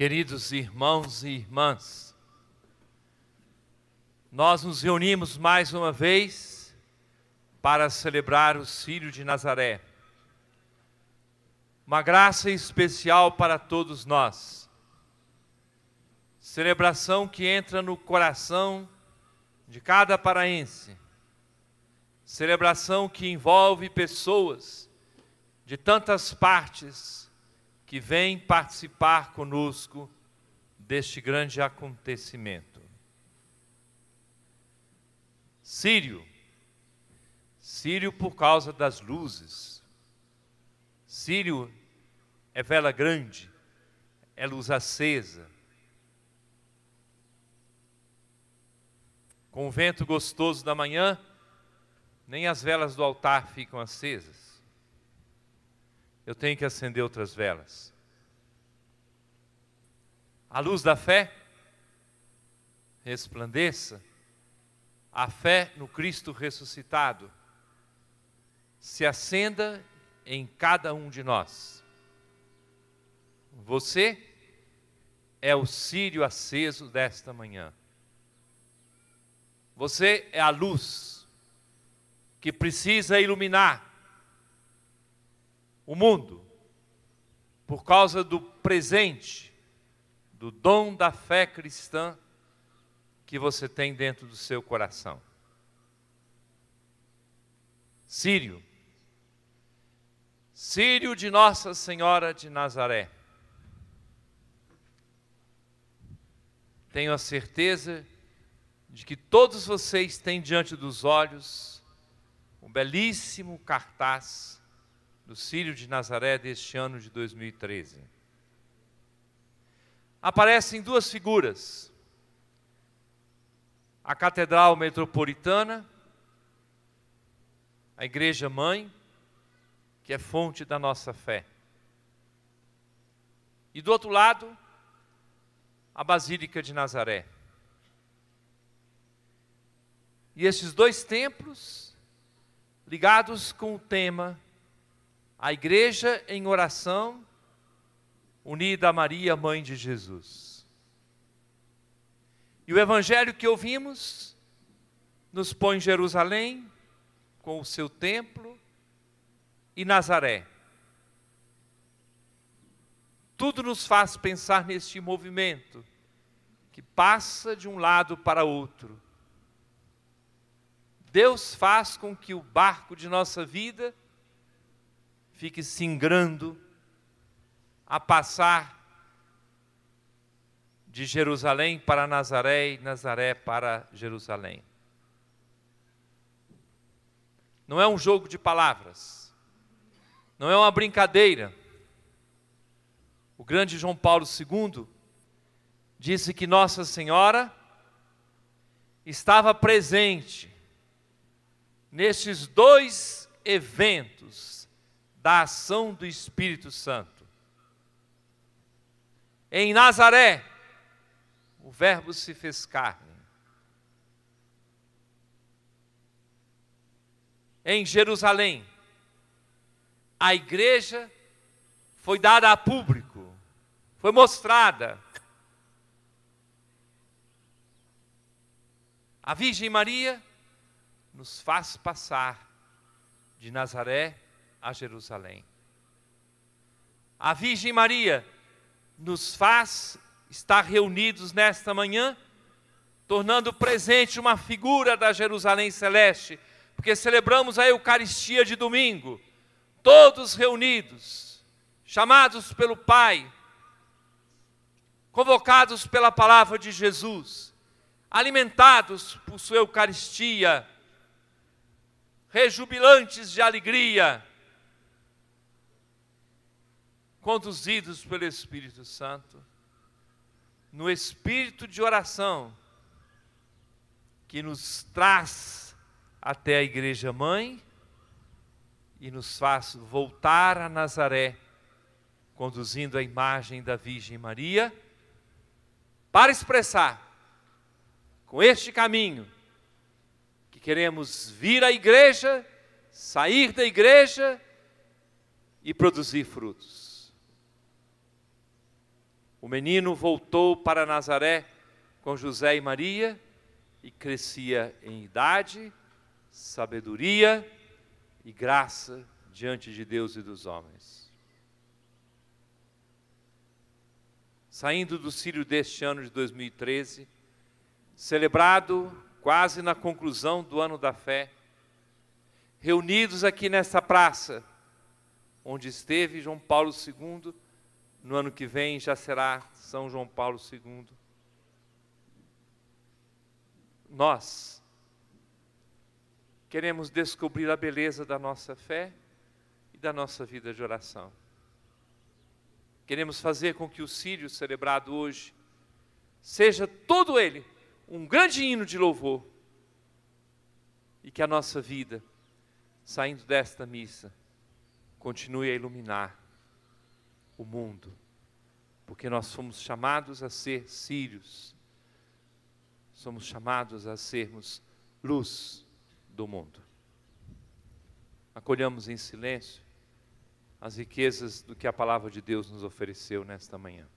Queridos irmãos e irmãs, nós nos reunimos mais uma vez para celebrar o filho de Nazaré. Uma graça especial para todos nós. Celebração que entra no coração de cada paraense. Celebração que envolve pessoas de tantas partes que vem participar conosco deste grande acontecimento. Sírio, Sírio por causa das luzes. Sírio é vela grande, é luz acesa. Com o vento gostoso da manhã, nem as velas do altar ficam acesas eu tenho que acender outras velas. A luz da fé resplandeça, a fé no Cristo ressuscitado se acenda em cada um de nós. Você é o círio aceso desta manhã. Você é a luz que precisa iluminar o mundo, por causa do presente, do dom da fé cristã que você tem dentro do seu coração. Sírio, Sírio de Nossa Senhora de Nazaré. Tenho a certeza de que todos vocês têm diante dos olhos um belíssimo cartaz do Sírio de Nazaré deste ano de 2013. Aparecem duas figuras: a Catedral Metropolitana, a Igreja Mãe, que é fonte da nossa fé. E do outro lado, a Basílica de Nazaré. E esses dois templos, ligados com o tema a igreja em oração, unida a Maria, mãe de Jesus. E o evangelho que ouvimos nos põe em Jerusalém, com o seu templo, e Nazaré. Tudo nos faz pensar neste movimento que passa de um lado para outro. Deus faz com que o barco de nossa vida fique singrando a passar de Jerusalém para Nazaré e Nazaré para Jerusalém. Não é um jogo de palavras, não é uma brincadeira. O grande João Paulo II disse que Nossa Senhora estava presente nesses dois eventos da ação do Espírito Santo. Em Nazaré, o Verbo se fez carne. Em Jerusalém, a igreja foi dada a público, foi mostrada. A Virgem Maria nos faz passar de Nazaré a Jerusalém. A Virgem Maria nos faz estar reunidos nesta manhã, tornando presente uma figura da Jerusalém Celeste, porque celebramos a Eucaristia de domingo, todos reunidos, chamados pelo Pai, convocados pela palavra de Jesus, alimentados por Sua Eucaristia, rejubilantes de alegria, conduzidos pelo Espírito Santo, no espírito de oração que nos traz até a Igreja Mãe e nos faz voltar a Nazaré, conduzindo a imagem da Virgem Maria, para expressar com este caminho que queremos vir à igreja, sair da igreja e produzir frutos. O menino voltou para Nazaré com José e Maria e crescia em idade, sabedoria e graça diante de Deus e dos homens. Saindo do Sírio deste ano de 2013, celebrado quase na conclusão do ano da fé, reunidos aqui nesta praça, onde esteve João Paulo II no ano que vem já será São João Paulo II. Nós queremos descobrir a beleza da nossa fé e da nossa vida de oração. Queremos fazer com que o Sírio celebrado hoje seja todo ele um grande hino de louvor e que a nossa vida, saindo desta missa, continue a iluminar o mundo, porque nós fomos chamados a ser sírios, somos chamados a sermos luz do mundo. Acolhamos em silêncio as riquezas do que a palavra de Deus nos ofereceu nesta manhã.